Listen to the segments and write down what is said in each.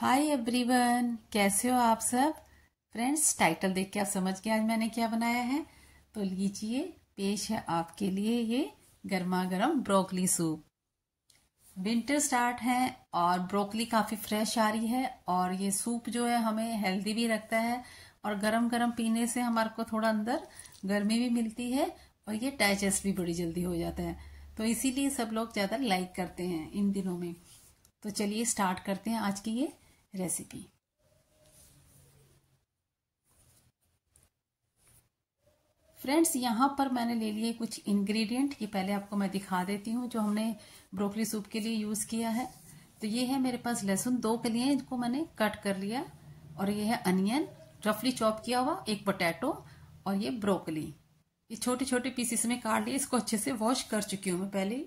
hi everyone कैसे हो आप सब फ्रेंड्स टाइटल देख के आप समझ गए आज मैंने क्या बनाया है तो लीजिए पेश है आपके लिए ये गर्मा गर्म ब्रोकली सूप विंटर स्टार्ट है और ब्रोकली काफ़ी फ्रेश आ रही है और ये सूप जो है हमें हेल्दी भी रखता है और गरम गरम पीने से हमारे को थोड़ा अंदर गर्मी भी मिलती है और ये डाइजेस्ट भी बड़ी जल्दी हो जाता है तो इसीलिए सब लोग ज़्यादा लाइक करते हैं इन दिनों में तो चलिए स्टार्ट करते हैं आज की ये रेसिपी फ्रेंड्स यहाँ पर मैंने ले लिए कुछ इंग्रेडिएंट ये पहले आपको मैं दिखा देती हूँ जो हमने ब्रोकली सूप के लिए यूज़ किया है तो ये है मेरे पास लहसुन दो कलियाँ इनको मैंने कट कर लिया और ये है अनियन रफली चॉप किया हुआ एक पोटैटो और ये ब्रोकली ये छोटे छोटे पीसेस में काट लिए इसको अच्छे से वॉश कर चुकी हूँ मैं पहले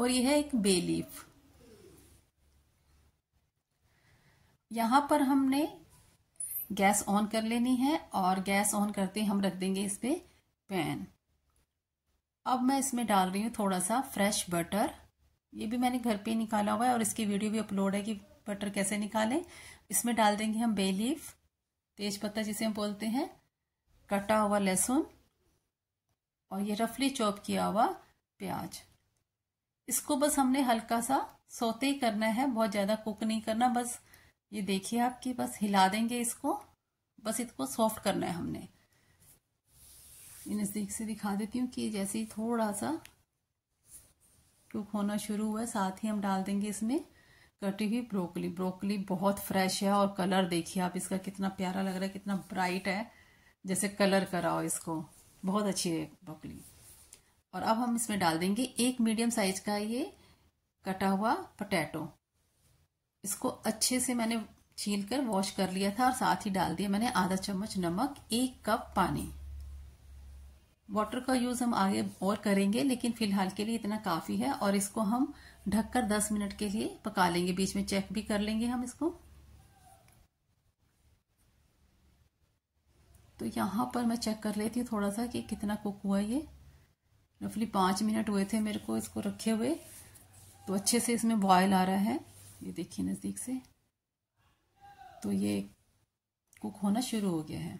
और ये है एक बेलीफ यहाँ पर हमने गैस ऑन कर लेनी है और गैस ऑन करते हम रख देंगे इस पर पैन अब मैं इसमें डाल रही हूँ थोड़ा सा फ्रेश बटर ये भी मैंने घर पे निकाला हुआ है और इसकी वीडियो भी अपलोड है कि बटर कैसे निकालें इसमें डाल देंगे हम बे लीफ तेज पत्ता जिसे हम बोलते हैं कटा हुआ लहसुन और ये रफली चॉप किया हुआ प्याज इसको बस हमने हल्का सा सोते ही करना है बहुत ज़्यादा कुक नहीं करना बस ये देखिए आप कि बस हिला देंगे इसको बस इसको सॉफ्ट करना है हमने नज़दीक से दिखा देती हूँ कि जैसे ही थोड़ा सा कुक होना शुरू हुआ साथ ही हम डाल देंगे इसमें कटी हुई ब्रोकली ब्रोकली बहुत फ्रेश है और कलर देखिए आप इसका कितना प्यारा लग रहा है कितना ब्राइट है जैसे कलर कराओ इसको बहुत अच्छी है ब्रोकली और अब हम इसमें डाल देंगे एक मीडियम साइज का ये कटा हुआ पोटैटो इसको अच्छे से मैंने छील कर वॉश कर लिया था और साथ ही डाल दिया मैंने आधा चम्मच नमक एक कप पानी वाटर का यूज हम आगे और करेंगे लेकिन फिलहाल के लिए इतना काफी है और इसको हम ढककर 10 मिनट के लिए पका लेंगे बीच में चेक भी कर लेंगे हम इसको तो यहाँ पर मैं चेक कर लेती हूँ थोड़ा सा कि कितना कुक हुआ ये रफली पाँच मिनट हुए थे मेरे को इसको रखे हुए तो अच्छे से इसमें बॉयल आ रहा है ये देखिए नज़दीक से तो ये कुक होना शुरू हो गया है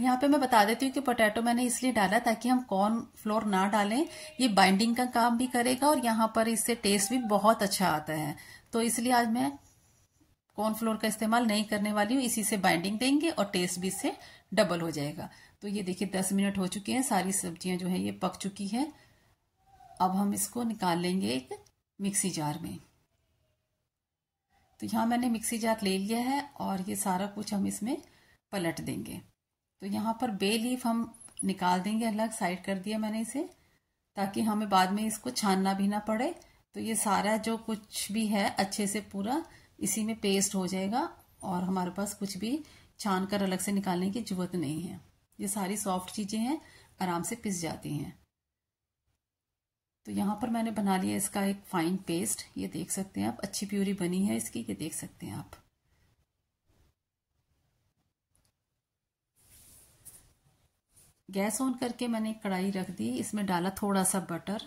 यहाँ पे मैं बता देती हूँ कि पोटैटो मैंने इसलिए डाला ताकि हम कॉर्न फ्लोर ना डालें ये बाइंडिंग का काम भी करेगा और यहाँ पर इससे टेस्ट भी बहुत अच्छा आता है तो इसलिए आज मैं कॉर्न फ्लोर का इस्तेमाल नहीं करने वाली हूँ इसी से बाइंडिंग देंगे और टेस्ट भी इससे डबल हो जाएगा तो ये देखिए दस मिनट हो चुके हैं सारी सब्जियां जो है ये पक चुकी है अब हम इसको निकाल लेंगे एक मिक्सी जार में तो यहाँ मैंने मिक्सी जार ले लिया है और ये सारा कुछ हम इसमें पलट देंगे तो यहाँ पर बे लीफ हम निकाल देंगे अलग साइड कर दिया मैंने इसे ताकि हमें बाद में इसको छानना भी ना पड़े तो ये सारा जो कुछ भी है अच्छे से पूरा इसी में पेस्ट हो जाएगा और हमारे पास कुछ भी छान कर अलग से निकालने की जरूरत नहीं है ये सारी सॉफ्ट चीज़ें हैं आराम से पिस जाती हैं तो यहाँ पर मैंने बना लिया इसका एक फाइन पेस्ट ये देख सकते हैं आप अच्छी प्यूरी बनी है इसकी ये देख सकते हैं आप गैस ऑन करके मैंने कढ़ाई रख दी इसमें डाला थोड़ा सा बटर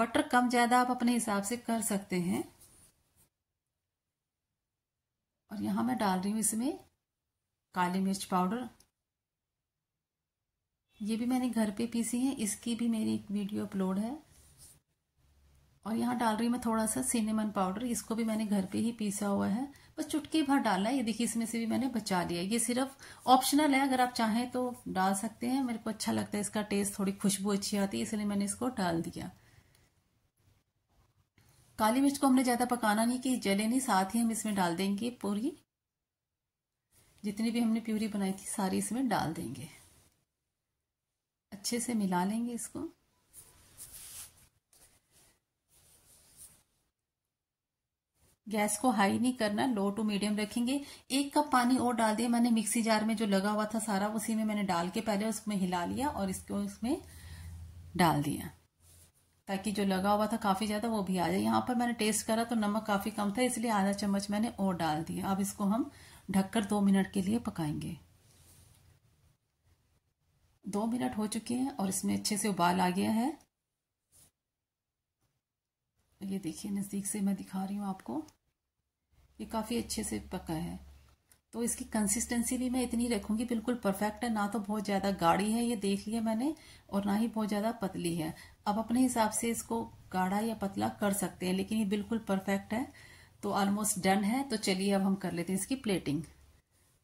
बटर कम ज़्यादा आप अपने हिसाब से कर सकते हैं और यहां मैं डाल रही हूं इसमें काली मिर्च पाउडर ये भी मैंने घर पे पीसी है इसकी भी मेरी एक वीडियो अपलोड है और यहाँ डाल रही मैं थोड़ा सा सिनेमन पाउडर इसको भी मैंने घर पे ही पीसा हुआ है बस चुटकी भर डालना है ये देखिए इसमें से भी मैंने बचा लिया ये सिर्फ ऑप्शनल है अगर आप चाहें तो डाल सकते हैं मेरे को अच्छा लगता है इसका टेस्ट थोड़ी खुशबू अच्छी आती है इसलिए मैंने इसको डाल दिया काली मिर्च को हमने ज़्यादा पकाना नहीं कि जले नहीं साथ ही हम इसमें डाल देंगे पूरी जितनी भी हमने प्यूरी बनाई थी सारी इसमें डाल देंगे अच्छे से मिला लेंगे इसको गैस को हाई नहीं करना लो टू मीडियम रखेंगे एक कप पानी और डाल दिया मैंने मिक्सी जार में जो लगा हुआ था सारा उसी में मैंने डाल के पहले उसमें हिला लिया और इसको इसमें डाल दिया ताकि जो लगा हुआ था काफ़ी ज़्यादा वो भी आ जाए यहाँ पर मैंने टेस्ट करा तो नमक काफ़ी कम था इसलिए आधा चम्मच मैंने और डाल दिया अब इसको हम ढककर दो मिनट के लिए पकाएंगे दो मिनट हो चुके हैं और इसमें अच्छे से उबाल आ गया है ये देखिए नज़दीक से मैं दिखा रही हूँ आपको ये काफ़ी अच्छे से पका है तो इसकी कंसिस्टेंसी भी मैं इतनी रखूंगी बिल्कुल परफेक्ट है ना तो बहुत ज़्यादा गाढ़ी है ये देख लिया मैंने और ना ही बहुत ज़्यादा पतली है अब अपने हिसाब से इसको गाढ़ा या पतला कर सकते हैं लेकिन ये बिल्कुल परफेक्ट है तो ऑलमोस्ट डन है तो चलिए अब हम कर लेते हैं इसकी प्लेटिंग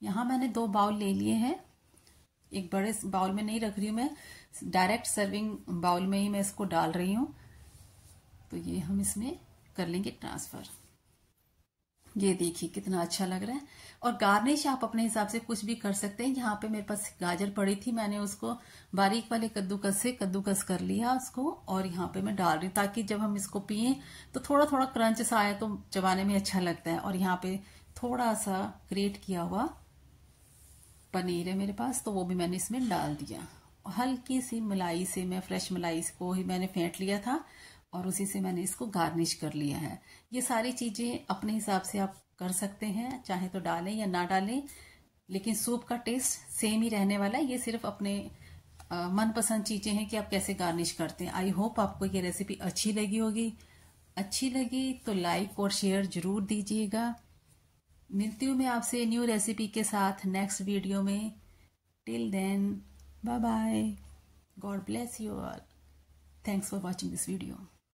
यहाँ मैंने दो बाउल ले लिए हैं एक बड़े बाउल में नहीं रख रही हूँ मैं डायरेक्ट सर्विंग बाउल में ही मैं इसको डाल रही हूँ तो ये हम इसमें कर लेंगे ट्रांसफ़र ये देखिए कितना अच्छा लग रहा है और गार्निश आप अपने हिसाब से कुछ भी कर सकते हैं यहाँ पे मेरे पास गाजर पड़ी थी मैंने उसको बारीक वाले कद्दूकस से कद्दूकस कर लिया उसको और यहाँ पे मैं डाल रही ताकि जब हम इसको पिए तो थोड़ा थोड़ा क्रंच सा आए तो चबाने में अच्छा लगता है और यहाँ पे थोड़ा सा ग्रेट किया हुआ पनीर है मेरे पास तो वो भी मैंने इसमें डाल दिया हल्की सी मलाई से मैं फ्रेश मलाई को ही मैंने फेंट लिया था और उसी से मैंने इसको गार्निश कर लिया है ये सारी चीज़ें अपने हिसाब से आप कर सकते हैं चाहे तो डालें या ना डालें लेकिन सूप का टेस्ट सेम ही रहने वाला है ये सिर्फ अपने मनपसंद चीज़ें हैं कि आप कैसे गार्निश करते हैं आई होप आपको ये रेसिपी अच्छी लगी होगी अच्छी लगी तो लाइक और शेयर ज़रूर दीजिएगा मिलती हूँ मैं आपसे न्यू रेसिपी के साथ नेक्स्ट वीडियो में till then bye bye God bless you all thanks for watching this video